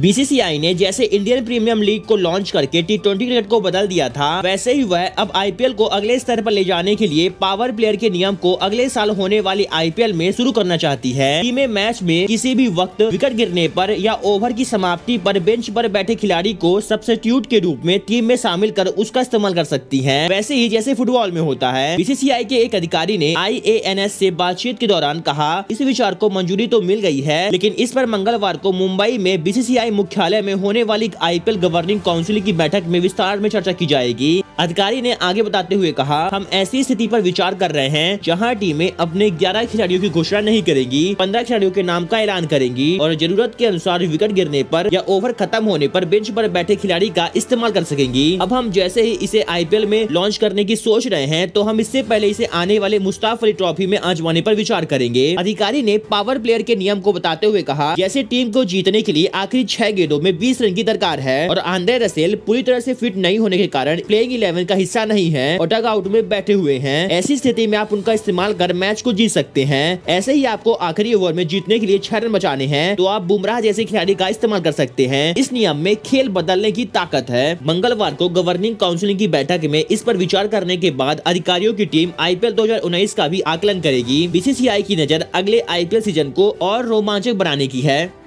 BCCI ने जैसे Indian Premier League को लॉन्च करके टी ट्वेंटी क्रिकेट को बदल दिया था वैसे ही वह अब आईपीएल को अगले स्तर पर ले जाने के लिए पावर प्लेयर के नियम को अगले साल होने वाली आईपीएल में शुरू करना चाहती है टीमें मैच में किसी भी वक्त विकेट गिरने पर या ओवर की समाप्ति पर बेंच पर बैठे खिलाड़ी को सब्सिट्यूट के रूप में टीम में शामिल कर उसका इस्तेमाल कर सकती है वैसे ही जैसे फुटबॉल में होता है बीसीसीआई के एक अधिकारी ने आई ए एन एस ऐसी बातचीत के दौरान कहा इस विचार को मंजूरी तो मिल गई है लेकिन इस पर मंगलवार को मुंबई में बीसीसीआई मुख्यालय में होने वाली आईपीएल गवर्निंग काउंसिल की बैठक में विस्तार में चर्चा की जाएगी अधिकारी ने आगे बताते हुए कहा हम ऐसी स्थिति पर विचार कर रहे हैं जहां टीमें अपने 11 खिलाड़ियों की घोषणा नहीं करेंगी 15 खिलाड़ियों के नाम का ऐलान करेंगी और जरूरत के अनुसार विकेट गिरने पर या ओवर खत्म होने पर बेंच पर बैठे खिलाड़ी का इस्तेमाल कर सकेंगी अब हम जैसे ही इसे आईपीएल में लॉन्च करने की सोच रहे हैं तो हम इससे पहले इसे आने वाले मुस्ताफ अली ट्रॉफी में आजमाने आरोप विचार करेंगे अधिकारी ने पावर प्लेयर के नियम को बताते हुए कहा जैसे टीम को जीतने के लिए आखिरी छह गेंदों में बीस रन की दरकार है और आंद्रे रसेल पूरी तरह ऐसी फिट नहीं होने के कारण प्लेइंग सेवन का हिस्सा नहीं है और डग आउट में बैठे हुए हैं ऐसी स्थिति में आप उनका इस्तेमाल कर मैच को जीत सकते हैं ऐसे ही आपको आखिरी ओवर में जीतने के लिए छह रन बचाने हैं तो आप बुमराह जैसे खिलाड़ी का इस्तेमाल कर सकते हैं इस नियम में खेल बदलने की ताकत है मंगलवार को गवर्निंग काउंसिल की बैठक में इस पर विचार करने के बाद अधिकारियों की टीम आई पी का भी आकलन करेगी बी की नजर अगले आई सीजन को और रोमांचक बनाने की है